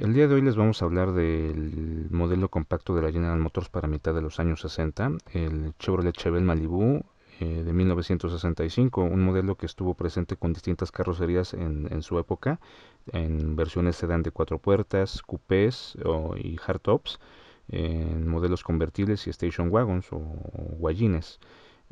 El día de hoy les vamos a hablar del modelo compacto de la General Motors para mitad de los años 60, el Chevrolet Chevelle Malibu eh, de 1965, un modelo que estuvo presente con distintas carrocerías en, su época, en versiones sedán de cuatro puertas, coupés o, y hardtops, en modelos convertibles y station wagons o, o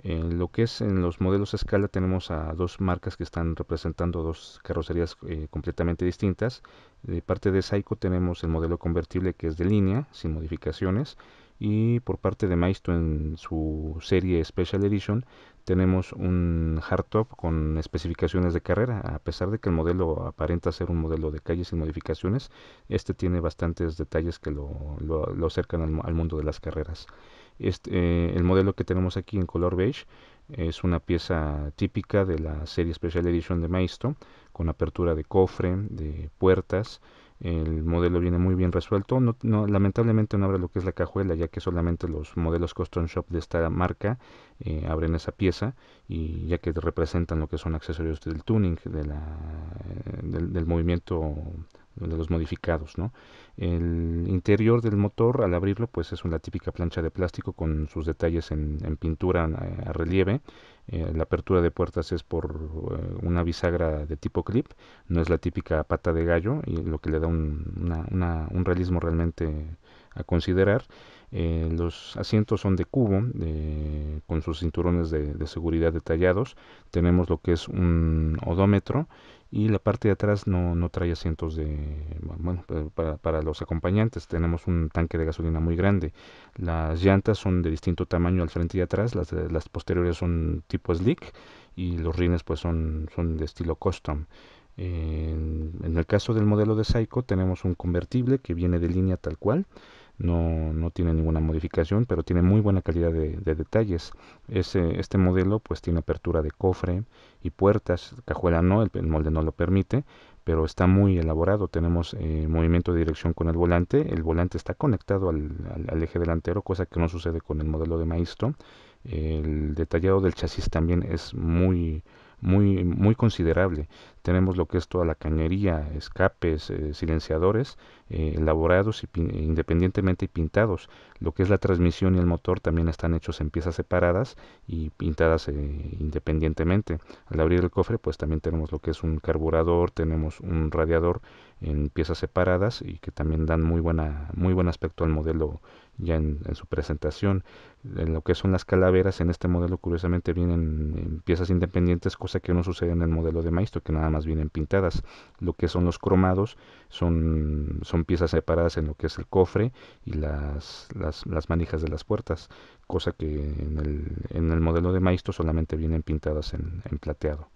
en lo que es en los modelos a escala tenemos a dos marcas que están representando dos carrocerías eh, completamente distintas. De parte de Saiko tenemos el modelo convertible que es de línea, sin modificaciones. Y por parte de Maisto en su serie Special Edition tenemos un hardtop con especificaciones de carrera. A pesar de que el modelo aparenta ser un modelo de calles sin modificaciones, este tiene bastantes detalles que lo, acercan al mundo de las carreras. Eh, el modelo que tenemos aquí en color beige es una pieza típica de la serie Special Edition de Maestro, con apertura de cofre, de puertas. El modelo viene muy bien resuelto. lamentablemente no abre lo que es la cajuela, ya que solamente los modelos custom shop de esta marca eh, abren esa pieza, y ya que representan lo que son accesorios del tuning, del, del movimiento de los modificados. ¿no? El interior del motor, al abrirlo, pues es una típica plancha de plástico con sus detalles en, pintura eh, a, relieve. Eh, la apertura de puertas es por eh, una bisagra de tipo clip, no es la típica pata de gallo, y lo que le da un, realismo realmente a considerar. los asientos son de cubo, con sus cinturones de, de, seguridad detallados. Tenemos lo que es un odómetro y la parte de atrás no, trae asientos de bueno para, los acompañantes tenemos un tanque de gasolina muy grande las llantas son de distinto tamaño al frente y atrás las, posteriores son tipo slick y los rines pues son, son de estilo custom en, el caso del modelo de Psycho tenemos un convertible que viene de línea tal cual no, no tiene ninguna modificación, pero tiene muy buena calidad de, detalles. Ese, este modelo pues tiene apertura de cofre y puertas, cajuela no, el, molde no lo permite, pero está muy elaborado. Tenemos eh, movimiento de dirección con el volante, el volante está conectado al, al, eje delantero, cosa que no sucede con el modelo de maestro El detallado del chasis también es muy muy, muy considerable. Tenemos lo que es toda la cañería, escapes, eh, silenciadores eh, elaborados y independientemente y pintados. Lo que es la transmisión y el motor también están hechos en piezas separadas y pintadas eh, independientemente. Al abrir el cofre pues también tenemos lo que es un carburador, tenemos un radiador en piezas separadas y que también dan muy, buena, muy buen aspecto al modelo ya en, su presentación. En lo que son las calaveras, en este modelo curiosamente vienen en piezas independientes, cosa que no sucede en el modelo de Maestro, que nada más vienen pintadas. Lo que son los cromados son, son piezas separadas en lo que es el cofre y las, las, manijas de las puertas, cosa que en el, en el modelo de Maestro solamente vienen pintadas en, en plateado.